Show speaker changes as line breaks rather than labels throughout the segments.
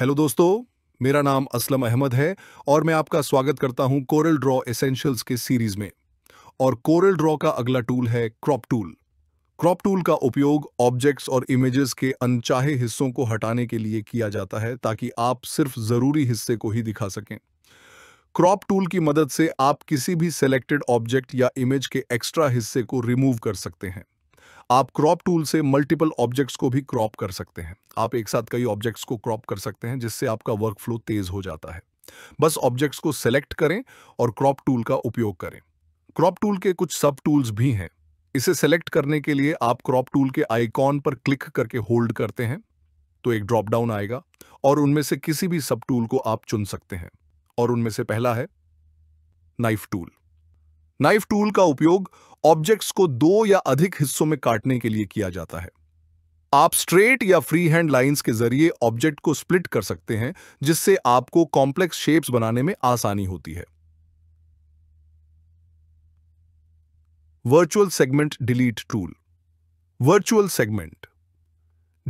hello दोस्तों मेरा नाम असलम अहमद है और मैं आपका स्वागत करता हूं कोरल ड्रॉ एसेंशियल्स के सीरीज में और कोरल ड्रॉ का अगला टूल है क्रॉप टूल क्रॉप टूल का उपयोग ऑब्जेक्ट्स और इमेजेस के अनचाहे हिस्सों को हटाने के लिए किया जाता है ताकि आप सिर्फ ज़रूरी हिस्से को ही दिखा सकें क्रॉप टूल की मदद से आप किसी भी सिलेक्टेड ऑब्जेक्ट या इमेज के एक्स्ट्रा हिस्से को रिमूव कर सकते हैं आप क्रॉप टूल से मल्टीपल ऑब्जेक्ट्स को भी क्रॉप कर सकते हैं आप एक साथ कई ऑब्जेक्ट्स को क्रॉप कर सकते हैं जिससे आपका वर्क फ्लो तेज हो जाता है बस ऑब्जेक्ट्स को सेलेक्ट करें और क्रॉप टूल का उपयोग करें क्रॉप टूल के कुछ सब टूल्स भी हैं इसे सेलेक्ट करने के लिए आप क्रॉप टूल के आइकॉन पर क्लिक करके होल्ड करते हैं तो एक ड्रॉप डाउन आएगा और उनमें से किसी भी सब टूल को आप चुन सकते हैं और उनमें से पहला है नाइफ टूल नाइफ टूल का उपयोग ऑब्जेक्ट्स को दो या अधिक हिस्सों में काटने के लिए किया जाता है आप स्ट्रेट या फ्री हैंड लाइन्स के जरिए ऑब्जेक्ट को स्प्लिट कर सकते हैं जिससे आपको कॉम्प्लेक्स शेप्स बनाने में आसानी होती है virtual segment delete tool virtual segment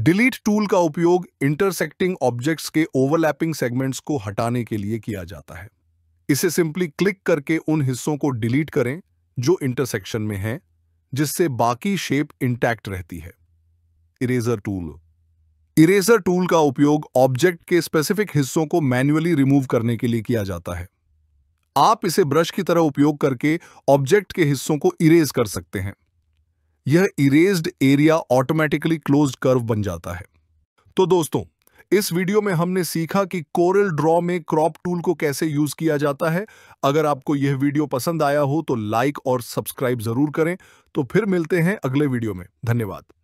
delete tool का उपयोग इंटरसेक्टिंग ऑब्जेक्ट्स के ओवरलैपिंग सेगमेंट्स को हटाने के लिए किया जाता है इसे सिंपली क्लिक करके उन हिस्सों को डिलीट करें जो इंटरसेक्शन में हैं, जिससे बाकी शेप इंटैक्ट रहती है इरेजर टूल इरेजर टूल का उपयोग ऑब्जेक्ट के स्पेसिफिक हिस्सों को मैन्युअली रिमूव करने के लिए किया जाता है आप इसे ब्रश की तरह उपयोग करके ऑब्जेक्ट के हिस्सों को इरेज कर सकते हैं यह erased area automatically close curve बन जाता है तो दोस्तों इस वीडियो में हमने सीखा कि कोरल ड्रॉ में क्रॉप टूल को कैसे यूज किया जाता है अगर आपको यह वीडियो पसंद आया हो तो लाइक और सब्सक्राइब जरूर करें तो फिर मिलते हैं अगले वीडियो में धन्यवाद